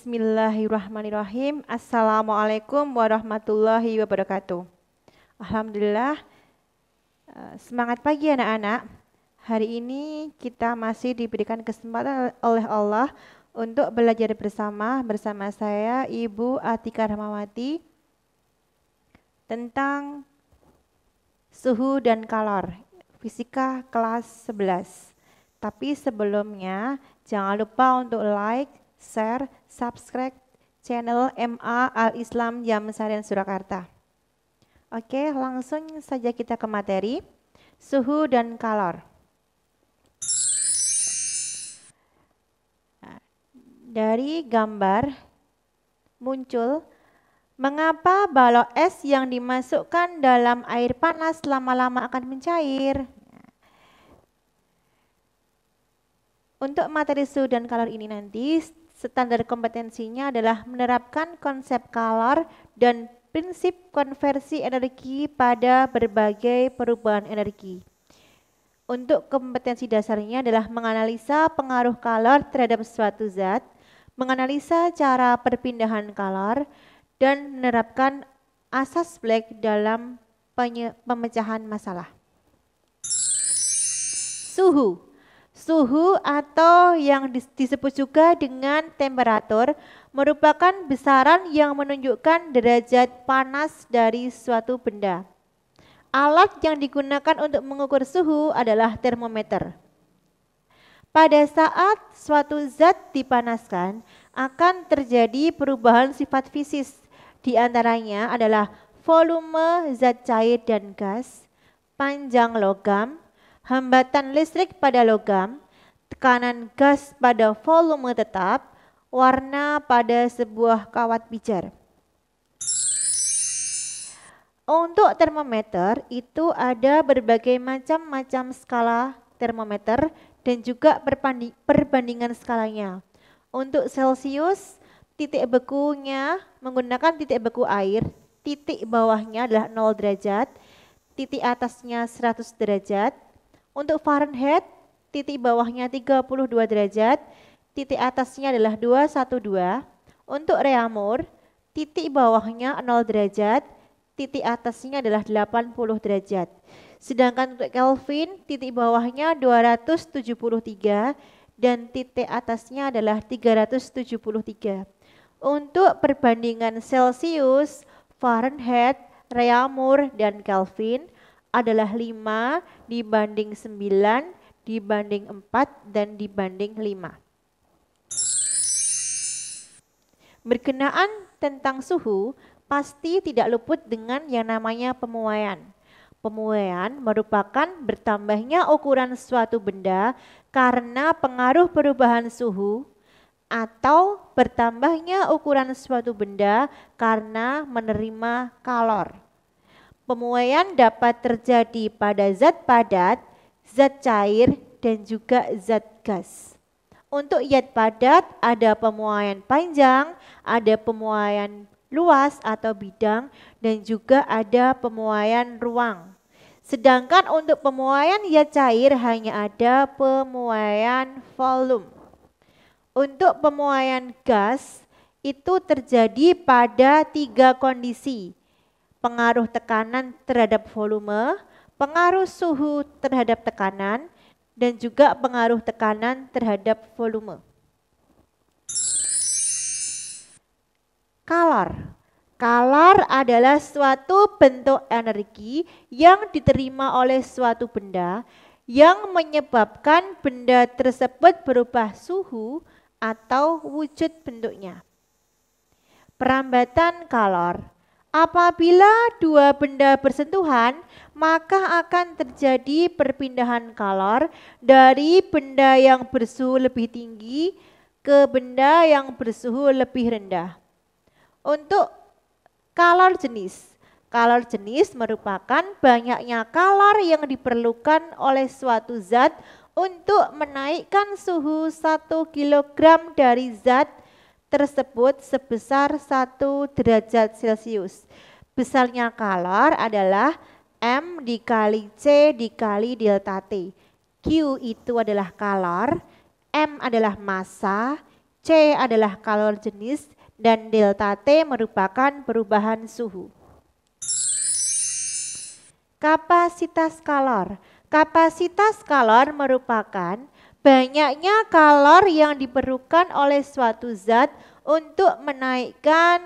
Bismillahirrahmanirrahim. Assalamualaikum warahmatullahi wabarakatuh. Alhamdulillah. Eh, semangat pagi anak-anak. Hari ini kita masih diberikan kesempatan oleh Allah untuk belajar bersama bersama saya Ibu Atika Rahmawati tentang suhu dan kalor fisika kelas 11. Tapi sebelumnya jangan lupa untuk like, share, subscribe channel MA Al-Islam Sari Surakarta. Oke, langsung saja kita ke materi. Suhu dan kalor. Nah, dari gambar muncul mengapa balok es yang dimasukkan dalam air panas lama-lama akan mencair. Nah, untuk materi suhu dan kalor ini nanti Standar kompetensinya adalah menerapkan konsep kalor dan prinsip konversi energi pada berbagai perubahan energi. Untuk kompetensi dasarnya adalah menganalisa pengaruh kalor terhadap suatu zat, menganalisa cara perpindahan kalor, dan menerapkan asas Black dalam pemecahan masalah. Suhu Suhu atau yang disebut juga dengan temperatur merupakan besaran yang menunjukkan derajat panas dari suatu benda. Alat yang digunakan untuk mengukur suhu adalah termometer. Pada saat suatu zat dipanaskan, akan terjadi perubahan sifat fisis. Di antaranya adalah volume zat cair dan gas, panjang logam, hambatan listrik pada logam, tekanan gas pada volume tetap, warna pada sebuah kawat pijar. Untuk termometer itu ada berbagai macam-macam skala termometer dan juga perbandingan skalanya. Untuk Celsius, titik bekunya menggunakan titik beku air, titik bawahnya adalah 0 derajat, titik atasnya 100 derajat, untuk Fahrenheit, titik bawahnya 32 derajat, titik atasnya adalah 212. Untuk Reamur, titik bawahnya 0 derajat, titik atasnya adalah 80 derajat. Sedangkan untuk Kelvin, titik bawahnya 273 dan titik atasnya adalah 373. Untuk perbandingan Celsius, Fahrenheit, Reamur, dan Kelvin – adalah 5 dibanding 9 dibanding 4 dan dibanding 5. Berkenaan tentang suhu pasti tidak luput dengan yang namanya pemuaian. Pemuaian merupakan bertambahnya ukuran suatu benda karena pengaruh perubahan suhu atau bertambahnya ukuran suatu benda karena menerima kalor. Pemuaian dapat terjadi pada zat padat, zat cair, dan juga zat gas. Untuk zat padat ada pemuaian panjang, ada pemuaian luas atau bidang, dan juga ada pemuaian ruang. Sedangkan untuk pemuaian zat cair hanya ada pemuaian volume. Untuk pemuaian gas itu terjadi pada tiga kondisi, pengaruh tekanan terhadap volume, pengaruh suhu terhadap tekanan, dan juga pengaruh tekanan terhadap volume. Kalor, kalor adalah suatu bentuk energi yang diterima oleh suatu benda yang menyebabkan benda tersebut berubah suhu atau wujud bentuknya. Perambatan kalor Apabila dua benda bersentuhan, maka akan terjadi perpindahan kalor dari benda yang bersuhu lebih tinggi ke benda yang bersuhu lebih rendah. Untuk kalor jenis, kalor jenis merupakan banyaknya kalor yang diperlukan oleh suatu zat untuk menaikkan suhu 1 kg dari zat tersebut sebesar 1 derajat Celcius. Besarnya kalor adalah M dikali C dikali delta T. Q itu adalah kalor, M adalah massa, C adalah kalor jenis, dan delta T merupakan perubahan suhu. Kapasitas kalor. Kapasitas kalor merupakan banyaknya kalor yang diperlukan oleh suatu zat untuk menaikkan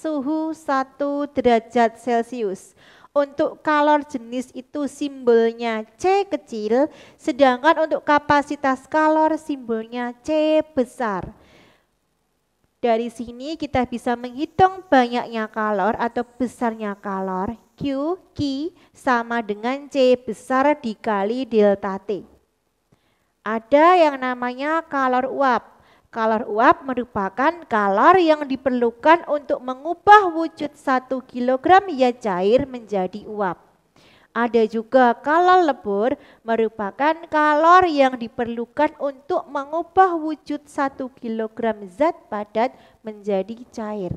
suhu satu derajat Celcius. Untuk kalor jenis itu simbolnya C kecil, sedangkan untuk kapasitas kalor simbolnya C besar. Dari sini kita bisa menghitung banyaknya kalor atau besarnya kalor Q, Q sama dengan C besar dikali delta T. Ada yang namanya kalor uap. Kalor uap merupakan kalor yang diperlukan untuk mengubah wujud 1 kg ya cair menjadi uap. Ada juga kalor lebur merupakan kalor yang diperlukan untuk mengubah wujud 1 kg zat padat menjadi cair.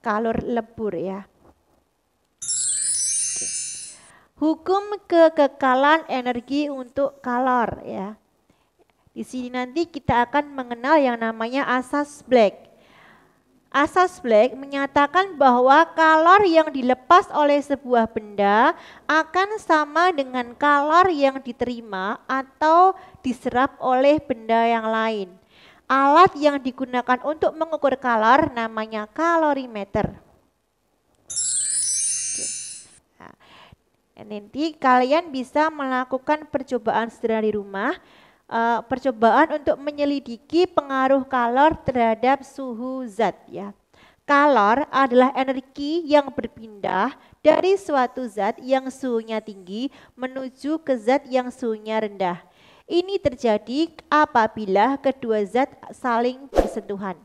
Kalor lebur ya. Hukum kekekalan energi untuk kalor ya. Di sini nanti kita akan mengenal yang namanya asas Black. Asas Black menyatakan bahwa kalor yang dilepas oleh sebuah benda akan sama dengan kalor yang diterima atau diserap oleh benda yang lain. Alat yang digunakan untuk mengukur kalor namanya kalorimeter. Nah, nanti kalian bisa melakukan percobaan sederhana di rumah uh, percobaan untuk menyelidiki pengaruh kalor terhadap suhu zat ya. Kalor adalah energi yang berpindah dari suatu zat yang suhunya tinggi menuju ke zat yang suhunya rendah. Ini terjadi apabila kedua zat saling bersentuhan.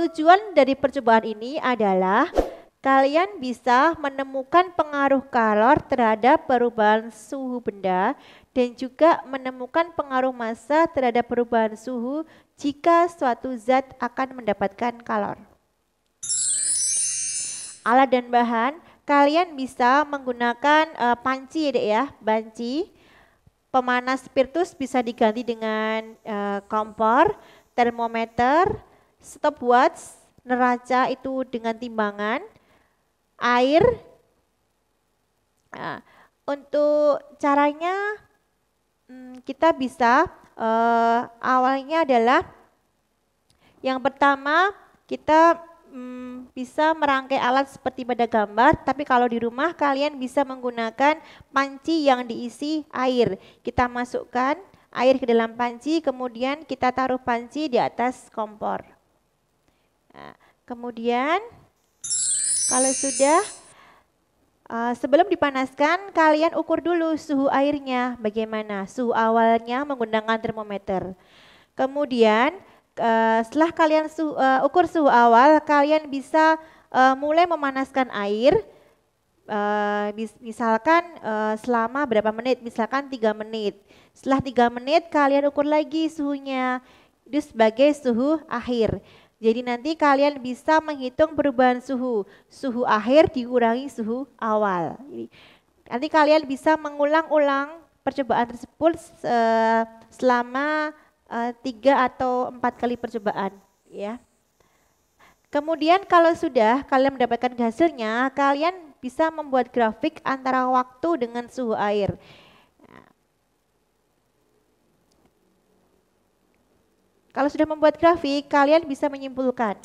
Tujuan dari percobaan ini adalah Kalian bisa menemukan pengaruh kalor terhadap perubahan suhu benda dan juga menemukan pengaruh massa terhadap perubahan suhu jika suatu zat akan mendapatkan kalor. Alat dan bahan, kalian bisa menggunakan uh, panci ya, ya, panci. Pemanas spiritus bisa diganti dengan uh, kompor, termometer, stopwatch, neraca itu dengan timbangan, air. Nah, untuk caranya hmm, kita bisa eh, awalnya adalah yang pertama kita hmm, bisa merangkai alat seperti pada gambar, tapi kalau di rumah kalian bisa menggunakan panci yang diisi air. Kita masukkan air ke dalam panci, kemudian kita taruh panci di atas kompor. Nah, kemudian kalau sudah, uh, sebelum dipanaskan kalian ukur dulu suhu airnya bagaimana. Suhu awalnya menggunakan termometer. Kemudian uh, setelah kalian su uh, ukur suhu awal, kalian bisa uh, mulai memanaskan air. Uh, misalkan uh, selama berapa menit, misalkan tiga menit. Setelah tiga menit kalian ukur lagi suhunya, itu sebagai suhu akhir. Jadi nanti kalian bisa menghitung perubahan suhu. Suhu akhir dikurangi suhu awal. nanti kalian bisa mengulang-ulang percobaan tersebut selama eh, tiga atau empat kali percobaan. Ya. Kemudian kalau sudah kalian mendapatkan hasilnya, kalian bisa membuat grafik antara waktu dengan suhu air. Kalau sudah membuat grafik, kalian bisa menyimpulkan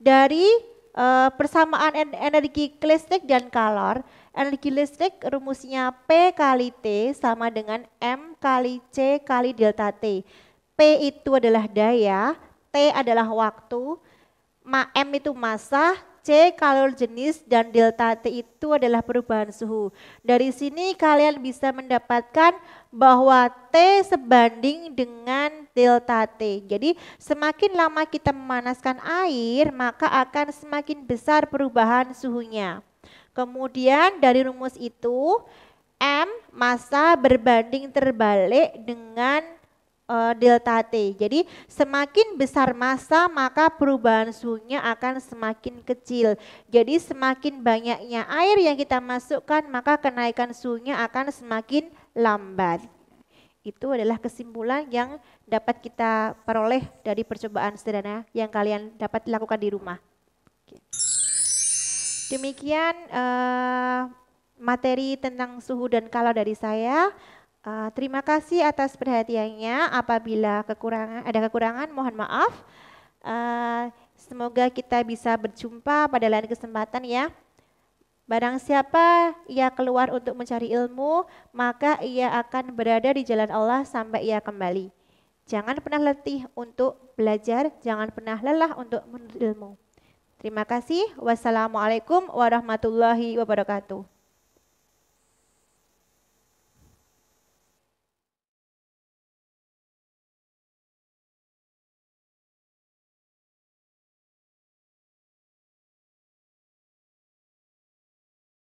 dari uh, persamaan energi listrik dan kalor. Energi listrik rumusnya P kali T sama dengan M kali C kali delta T. P itu adalah daya, T adalah waktu, M itu massa, C kalor jenis dan delta T itu adalah perubahan suhu. Dari sini kalian bisa mendapatkan bahwa T sebanding dengan delta T. Jadi semakin lama kita memanaskan air maka akan semakin besar perubahan suhunya. Kemudian dari rumus itu M masa berbanding terbalik dengan uh, delta T. Jadi semakin besar massa maka perubahan suhunya akan semakin kecil. Jadi semakin banyaknya air yang kita masukkan maka kenaikan suhunya akan semakin lambat. Itu adalah kesimpulan yang dapat kita peroleh dari percobaan sederhana yang kalian dapat lakukan di rumah. Demikian uh, materi tentang suhu dan kalau dari saya. Uh, terima kasih atas perhatiannya. Apabila kekurangan, ada kekurangan, mohon maaf. Uh, semoga kita bisa berjumpa pada lain kesempatan ya. Barang siapa ia keluar untuk mencari ilmu, maka ia akan berada di jalan Allah sampai ia kembali. Jangan pernah letih untuk belajar, jangan pernah lelah untuk menuntut ilmu. Terima kasih. Wassalamualaikum warahmatullahi wabarakatuh.